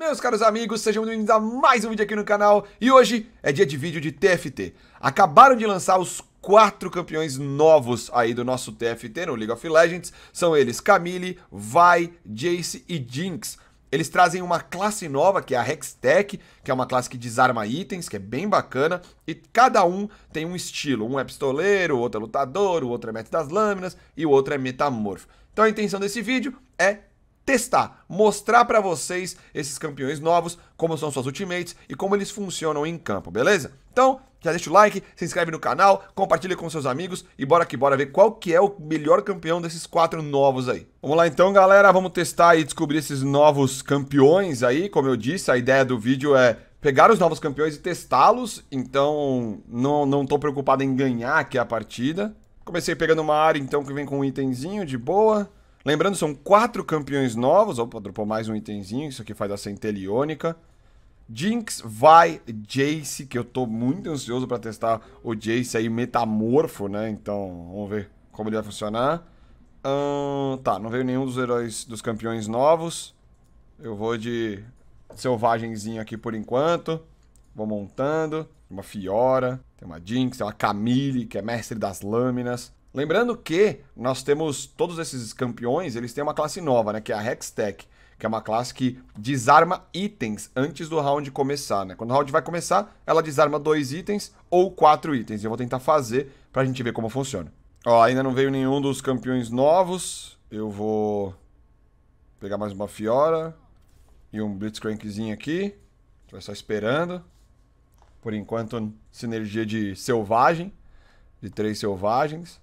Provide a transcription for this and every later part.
Meus caros amigos, sejam bem-vindos a mais um vídeo aqui no canal e hoje é dia de vídeo de TFT. Acabaram de lançar os quatro campeões novos aí do nosso TFT no League of Legends, são eles Camille, Vai, Jace e Jinx. Eles trazem uma classe nova, que é a Hextech, que é uma classe que desarma itens, que é bem bacana, e cada um tem um estilo. Um é pistoleiro, outro é lutador, o outro é mestre das lâminas e o outro é metamorfo. Então a intenção desse vídeo é testar, mostrar para vocês esses campeões novos, como são suas ultimates e como eles funcionam em campo, beleza? Então, já deixa o like, se inscreve no canal, compartilha com seus amigos e bora que bora ver qual que é o melhor campeão desses quatro novos aí. Vamos lá então, galera, vamos testar e descobrir esses novos campeões aí. Como eu disse, a ideia do vídeo é pegar os novos campeões e testá-los, então não, não tô preocupado em ganhar aqui a partida. Comecei pegando uma área então que vem com um itemzinho de boa. Lembrando, são quatro campeões novos. Opa, dropou mais um itemzinho. Isso aqui faz a centelha iônica. Jinx, vai, Jace, que eu tô muito ansioso para testar o Jace aí metamorfo, né? Então, vamos ver como ele vai funcionar. Hum, tá, não veio nenhum dos heróis dos campeões novos. Eu vou de selvagenzinho aqui por enquanto. Vou montando. Uma Fiora, tem uma Jinx, tem uma Camille, que é mestre das lâminas. Lembrando que nós temos todos esses campeões, eles têm uma classe nova, né? Que é a Hextech, que é uma classe que desarma itens antes do round começar, né? Quando o round vai começar, ela desarma dois itens ou quatro itens. Eu vou tentar fazer pra gente ver como funciona. Ó, ainda não veio nenhum dos campeões novos. Eu vou pegar mais uma Fiora e um Blitzcrankzinho aqui. vai só esperando. Por enquanto, sinergia de selvagem, de três selvagens.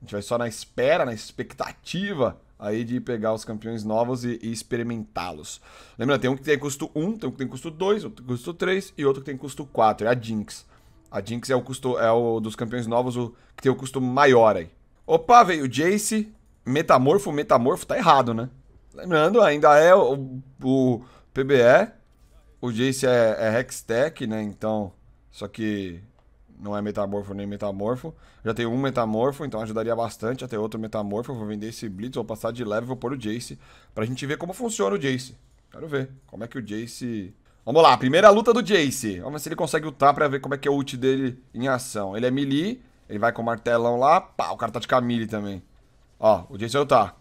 A gente vai só na espera, na expectativa aí de pegar os campeões novos e, e experimentá-los. Lembra, tem um que tem custo 1, tem um que tem custo 2, outro que tem custo 3 e outro que tem custo 4, é a Jinx. A Jinx é o custo é o dos campeões novos o, que tem o custo maior aí. Opa, veio o Jace, Metamorfo, Metamorfo tá errado, né? Lembrando, ainda é o, o PBE, o Jace é, é Hextech, né? Então, só que não é metamorfo nem metamorfo. Já tenho um metamorfo, então ajudaria bastante a ter outro metamorfo. vou vender esse Blitz, vou passar de leve, vou pôr o Jace. Pra gente ver como funciona o Jace. Quero ver como é que o Jace... Vamos lá, primeira luta do Jace. Vamos ver se ele consegue lutar pra ver como é que é o ult dele em ação. Ele é melee, ele vai com o martelão lá. Pá, o cara tá de camille também. Ó, o Jace ultar. Tá.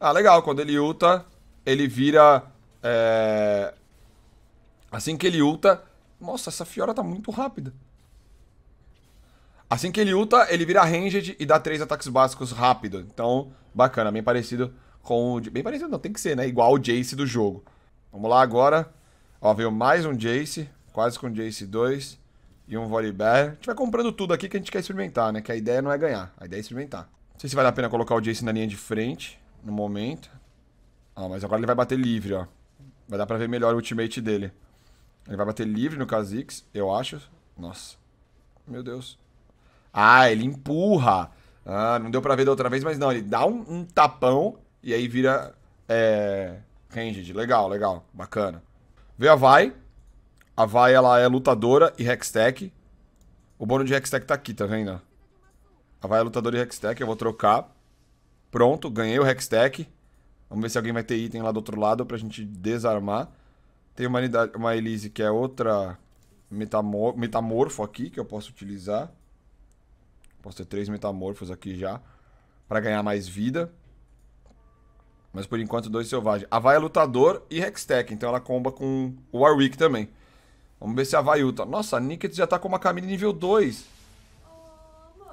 Ah, legal. Quando ele ulta, ele vira... É Assim que ele ulta... Nossa, essa Fiora tá muito rápida. Assim que ele ulta, ele vira ranged e dá três ataques básicos rápido. Então, bacana, bem parecido com o... Bem parecido não, tem que ser, né? Igual o Jace do jogo. Vamos lá agora. Ó, veio mais um Jace, quase com Jace 2 e um Volibear. A gente vai comprando tudo aqui que a gente quer experimentar, né? Que a ideia não é ganhar, a ideia é experimentar. Não sei se vale a pena colocar o Jace na linha de frente, no momento. Ó, ah, mas agora ele vai bater livre, ó. Vai dar pra ver melhor o ultimate dele. Ele vai bater livre no Kha'Zix, eu acho. Nossa. Meu Deus. Ah, ele empurra. Ah, não deu pra ver da outra vez, mas não. Ele dá um, um tapão e aí vira é, ranged. Legal, legal. Bacana. Veio a Vai. A Vai, ela é lutadora e hextech. O bônus de hextech tá aqui, tá vendo? A Vai é lutadora e hextech. Eu vou trocar. Pronto, ganhei o hextech. Vamos ver se alguém vai ter item lá do outro lado pra gente desarmar. Tem uma, uma Elise que é outra metamor, metamorfo aqui que eu posso utilizar. Posso ter três metamorfos aqui já para ganhar mais vida. Mas por enquanto, dois selvagens. A vai é lutador e Hextech, então ela comba com o Warwick também. Vamos ver se a vai luta Nossa, a Nicket já tá com uma Camille nível 2.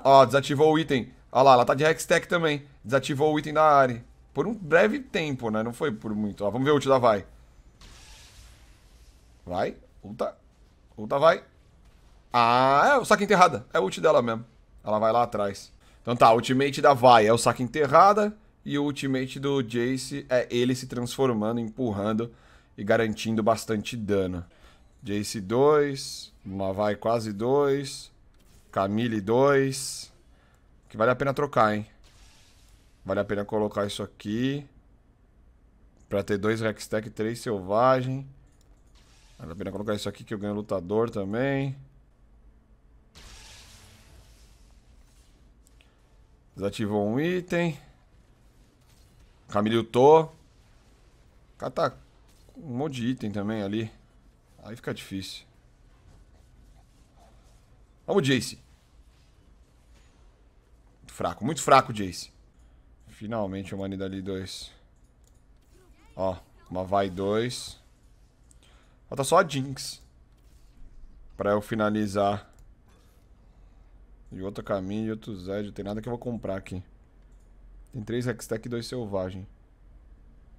Ó, desativou o item. Ó lá, ela tá de Hextech também. Desativou o item da Ari. Por um breve tempo, né? Não foi por muito. Ó, vamos ver o ult da vai. Vai. Ulta. Ulta vai. Ah, é o saque enterrada. É o ult dela mesmo. Ela vai lá atrás. Então tá, ultimate da vai é o saque enterrada. E o ultimate do Jace é ele se transformando, empurrando e garantindo bastante dano. Jace 2, vai quase 2, Camille 2. Que vale a pena trocar, hein? Vale a pena colocar isso aqui. Pra ter dois Rextech e três Selvagem. Vale a pena colocar isso aqui que eu ganho lutador também. Desativou um item. Camilhutou. Tá com um monte de item também ali. Aí fica difícil. Vamos, Jace. Muito fraco, muito fraco, Jace. Finalmente, Humanidade 2. Ó, uma vai 2. Falta só a Jinx. Pra eu finalizar. De outro caminho, de outro Zed. Não tem nada que eu vou comprar aqui. Tem três Hextech e dois Selvagem.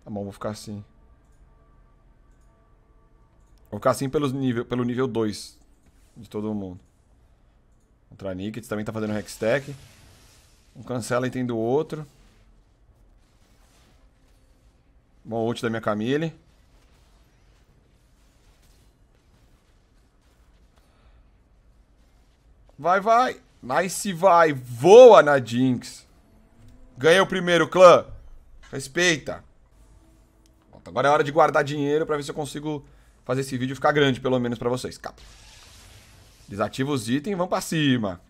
Tá bom, vou ficar assim. Vou ficar assim pelos nível, pelo nível 2 de todo mundo. Contra a Nickets também tá fazendo Hextech. Um cancela item do outro. Bom ult da minha Camille. Vai, vai. Nice, vai. Voa na Jinx. Ganhei o primeiro, clã. Respeita. agora é hora de guardar dinheiro pra ver se eu consigo fazer esse vídeo ficar grande, pelo menos, pra vocês. Cap. Desativa os itens e vamos pra cima.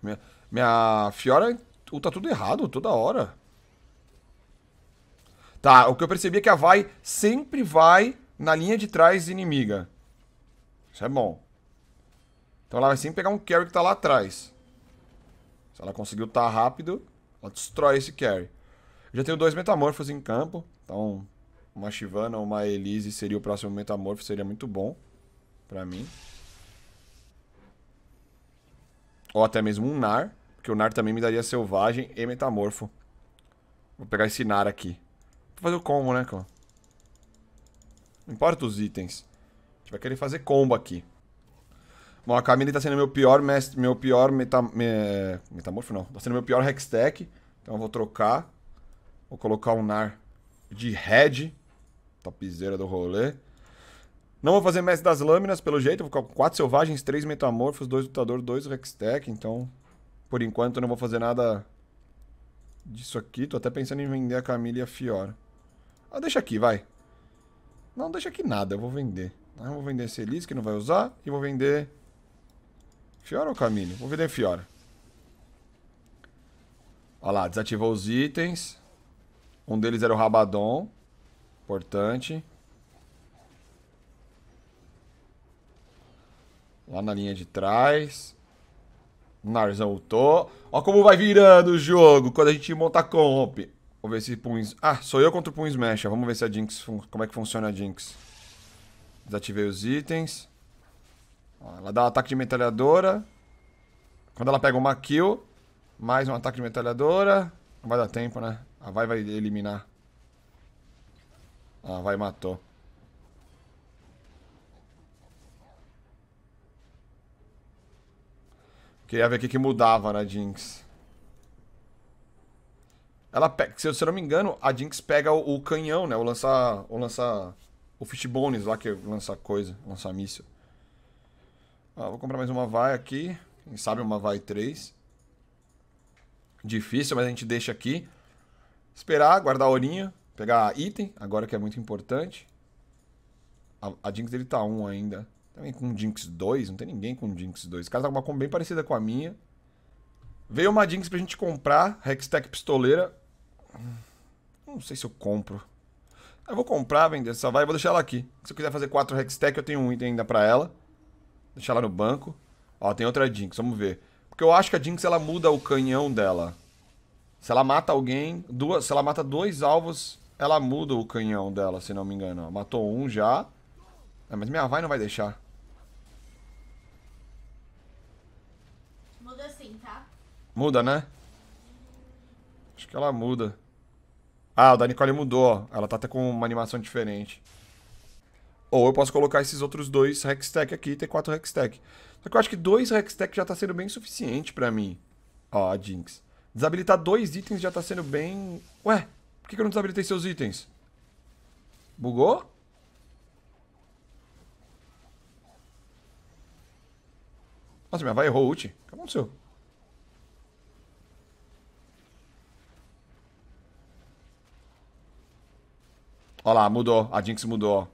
Minha, minha Fiora tá tudo errado toda hora. Tá, o que eu percebi é que a Vai sempre vai na linha de trás inimiga. Isso é bom. Então ela vai sempre pegar um carry que tá lá atrás. Se ela conseguiu estar tá rápido, ela destrói esse carry. Eu já tenho dois metamorfos em campo, então uma Shivana ou uma Elise seria o próximo metamorfo, seria muito bom pra mim. Ou até mesmo um Nar, porque o Nar também me daria selvagem e metamorfo. Vou pegar esse Nar aqui. Vou fazer o combo, né, cara? Não importa os itens. A gente vai querer fazer combo aqui. Bom, a Camille tá sendo meu pior mestre, meu pior meta, me, metamorfo, não. Tá sendo meu pior hextech. Então eu vou trocar. Vou colocar um Nar de Red. Topzera do rolê. Não vou fazer mestre das lâminas, pelo jeito. Vou colocar 4 selvagens, 3 metamorfos, 2 lutador, 2 hextech. Então, por enquanto, eu não vou fazer nada disso aqui. Tô até pensando em vender a Camille e a Fiora. Ah, deixa aqui, vai. Não, deixa aqui nada. Eu vou vender. Ah, eu vou vender esse Elis, que não vai usar. E vou vender Fiora ou Camille? Vou vender Fiora. Olha lá, desativou os itens. Um deles era o Rabadon. Importante. Lá na linha de trás. narzão ultou. olha como vai virando o jogo quando a gente monta a comp. Vamos ver se Puns... Ah, sou eu contra o Puns Mecha. Vamos ver se a Jinx... Como é que funciona a Jinx. Desativei os itens. Ó, ela dá um ataque de metralhadora. Quando ela pega uma kill, mais um ataque de metralhadora. Não vai dar tempo, né? A Vai vai eliminar. A Vai matou. Queria ver o que, que mudava na né, Jinx. Ela pega, se eu não me engano, a Jinx pega o, o canhão, né? Ou lança, o lança o Fishbones lá, que lança coisa, lança míssil. Ah, vou comprar mais uma vai aqui. Quem sabe uma vai 3. Difícil, mas a gente deixa aqui. Esperar, guardar a olhinha. Pegar item, agora que é muito importante. A, a Jinx dele tá 1 ainda. Também com Jinx 2, não tem ninguém com Jinx 2. O cara tá com uma combo bem parecida com a minha. Veio uma Jinx pra gente comprar, Hextech Pistoleira. Não sei se eu compro. Eu vou comprar, vender essa vai, vou deixar ela aqui. Se eu quiser fazer 4 Hextech, eu tenho um item ainda pra ela deixar lá no banco. Ó, tem outra Jinx, vamos ver. Porque eu acho que a Jinx ela muda o canhão dela. Se ela mata alguém, duas, se ela mata dois alvos, ela muda o canhão dela, se não me engano. matou um já. É, mas minha vai não vai deixar. Muda sim, tá? Muda, né? Acho que ela muda. Ah, o da Nicole mudou, ó. Ela tá até com uma animação diferente. Ou eu posso colocar esses outros dois Hextech aqui e ter quatro Hextech. Só que eu acho que dois Hextech já tá sendo bem suficiente pra mim. Ó, a Jinx. Desabilitar dois itens já tá sendo bem... Ué, por que eu não desabilitei seus itens? Bugou? Nossa, minha vai errou o ult. O que aconteceu? Olha lá, mudou. A Jinx mudou,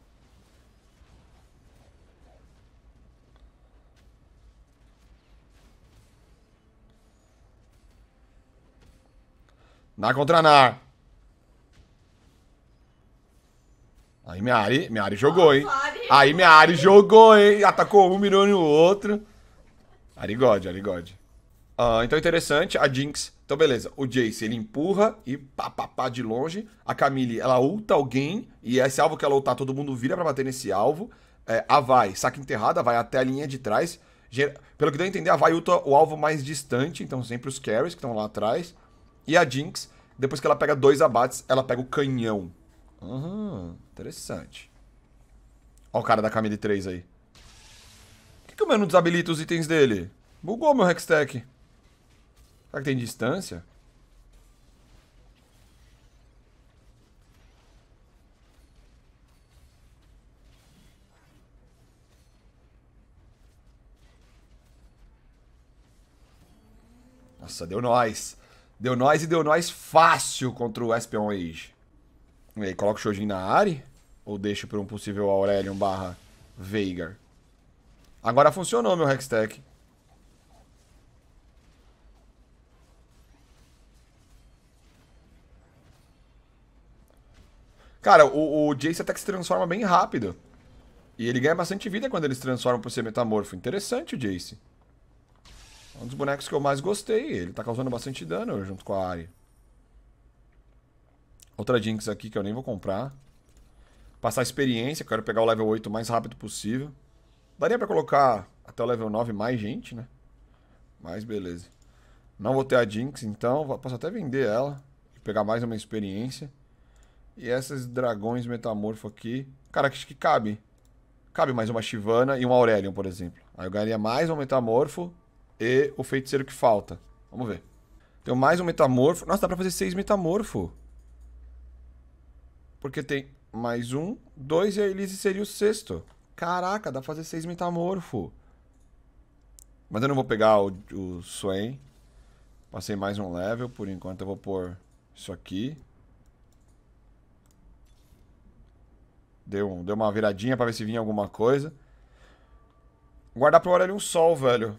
Na contra Nar. Aí minha Ari jogou, hein? Aí Ari jogou, hein? Atacou um, mirou no outro. Arigode, Arigode. Ah, então interessante, a Jinx. Então beleza, o Jace ele empurra e pá, pá, pá de longe. A Camille ela ulta alguém e esse alvo que ela ultar todo mundo vira para bater nesse alvo. É, a Vai saca enterrada, vai até a linha de trás. Pelo que deu a entender, a Vai ulta o alvo mais distante, então sempre os carries que estão lá atrás. E a Jinx depois que ela pega dois abates, ela pega o canhão. Uhum, interessante. Ó o cara da Camille 3 aí. Por que, que o meu não desabilita os itens dele? Bugou meu Hextech. Será que tem distância? Nossa, deu nós. Deu nós e deu nós fácil contra o Espion Age. E aí, coloca o Shojin na área ou deixa para um possível Aurelion barra Veigar? Agora funcionou meu Hextech. Cara, o, o Jace até que se transforma bem rápido. E ele ganha bastante vida quando ele se transforma por ser metamorfo. Interessante o Jace. É um dos bonecos que eu mais gostei. Ele tá causando bastante dano junto com a Ari. Outra Jinx aqui que eu nem vou comprar. Passar experiência, quero pegar o level 8 o mais rápido possível. Daria pra colocar até o level 9 mais gente, né? Mas beleza. Não vou ter a Jinx, então posso até vender ela. E pegar mais uma experiência. E esses dragões metamorfo aqui. Cara, acho que cabe. Cabe mais uma Chivana e um Aurelion, por exemplo. Aí eu ganharia mais um metamorfo e o feiticeiro que falta. Vamos ver. Tem mais um metamorfo. Nossa, dá pra fazer seis metamorfo. Porque tem mais um, dois, e a Elise seria o sexto. Caraca, dá pra fazer seis metamorfo. Mas eu não vou pegar o, o Swain. Passei mais um level, por enquanto eu vou pôr isso aqui. Deu, um, deu uma viradinha pra ver se vinha alguma coisa. Guardar pro Aurélio um sol, velho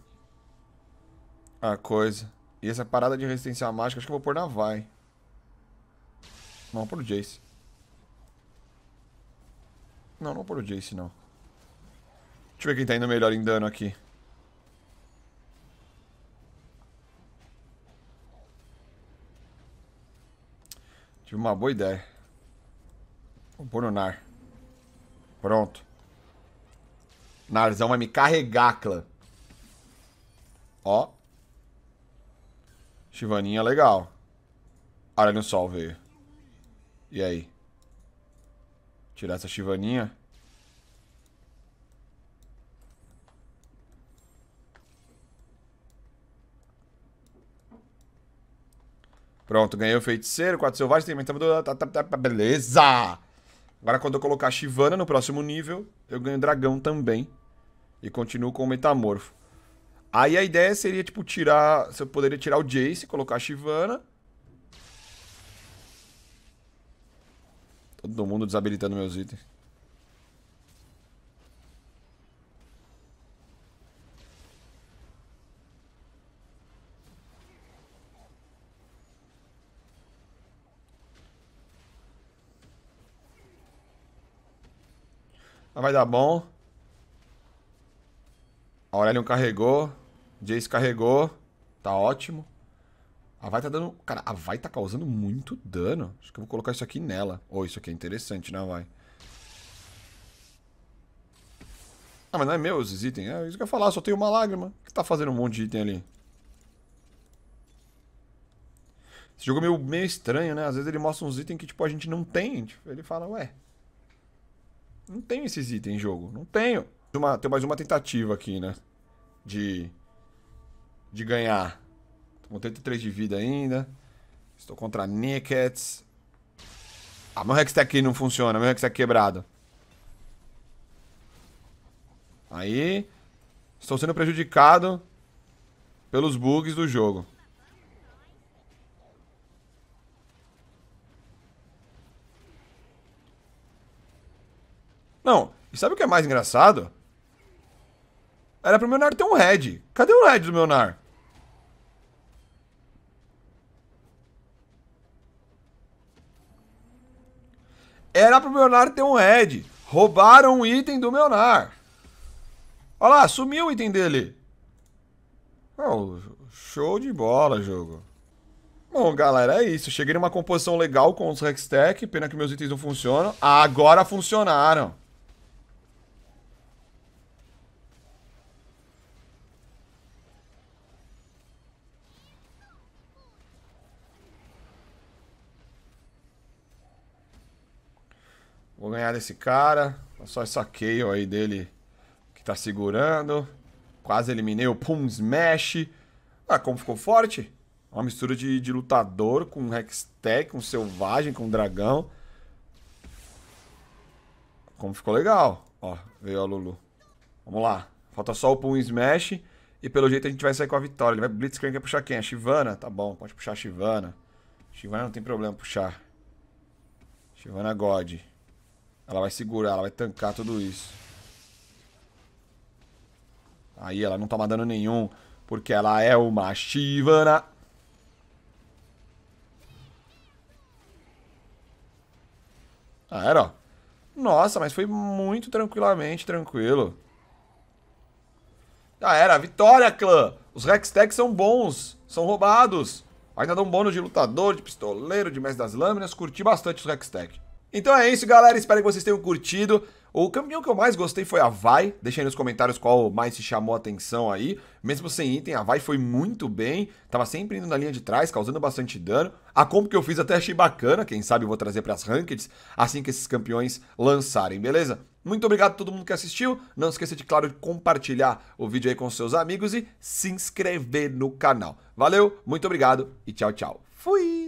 a coisa. E essa parada de resistência mágica, acho que eu vou pôr na vai. Não, pôr o Jace. Não, não pôr o Jace, não. Deixa eu ver quem tá indo melhor em dano aqui. Tive uma boa ideia. Vou pôr no Nar. Pronto. Narzão vai me carregar, clã. Ó. Chivaninha, é legal. Aralho Sol veio. E aí? Tirar essa Chivaninha? Pronto, ganhei o feiticeiro, quatro selvagens, tem tá, tá, tá, tá Beleza! Agora, quando eu colocar a Shivana no próximo nível, eu ganho dragão também. E continuo com o metamorfo. Aí a ideia seria, tipo, tirar... se eu poderia tirar o Jace, colocar a Shivana. Todo mundo desabilitando meus itens. Vai dar bom. A Aurelion carregou. Jace carregou. Tá ótimo. A vai tá dando. Cara, a vai tá causando muito dano. Acho que eu vou colocar isso aqui nela. Ou oh, isso aqui é interessante, né, vai? Ah, mas não é meu esses itens. É isso que eu ia falar, só tem uma lágrima. O que tá fazendo um monte de item ali? Esse jogo é meio, meio estranho, né? Às vezes ele mostra uns itens que, tipo, a gente não tem. Ele fala, ué. Não tenho esses itens em jogo. Não tenho. tem mais uma tentativa aqui, né? De de ganhar. Tô com 33 de vida ainda. Estou contra Nickets. Ah, meu Hextech não funciona. Meu Hextech é quebrado. Aí. Estou sendo prejudicado pelos bugs do jogo. Não, e sabe o que é mais engraçado? Era pro meu nar ter um red, Cadê o red do meu nar? Era pro meu nar ter um red, Roubaram um item do meu nar. Olha lá, sumiu o item dele. Oh, show de bola, jogo. Bom, galera, é isso. Cheguei numa composição legal com os Hextech. Pena que meus itens não funcionam. Agora funcionaram. Vou ganhar desse cara. Tá só esse saqueio aí dele que tá segurando. Quase eliminei o Pum Smash. Ah, como ficou forte? Uma mistura de, de lutador com Hextech, com selvagem, com dragão. Como ficou legal. Ó, veio a Lulu. Vamos lá. Falta só o Pum Smash. E pelo jeito a gente vai sair com a vitória. Ele vai Blitzcrank vai puxar quem? A Shivana? Tá bom, pode puxar a Shivana. Shivana não tem problema puxar. Shivana God. Ela vai segurar, ela vai tancar tudo isso. Aí ela não toma tá dano nenhum, porque ela é uma Shivana. Ah, era, ó. Nossa, mas foi muito tranquilamente tranquilo. Já ah, era, vitória, clã! Os Rextex são bons, são roubados. Ainda dão bônus de lutador, de pistoleiro, de mestre das lâminas. Curti bastante os Rextex. Então é isso, galera. Espero que vocês tenham curtido. O campeão que eu mais gostei foi a Vai. aí nos comentários qual mais se chamou a atenção aí. Mesmo sem item, a Vai foi muito bem. Tava sempre indo na linha de trás, causando bastante dano. A comp que eu fiz até achei bacana. Quem sabe eu vou trazer para as rankeds assim que esses campeões lançarem, beleza? Muito obrigado a todo mundo que assistiu. Não esqueça de, claro, de compartilhar o vídeo aí com seus amigos e se inscrever no canal. Valeu, muito obrigado e tchau, tchau. Fui!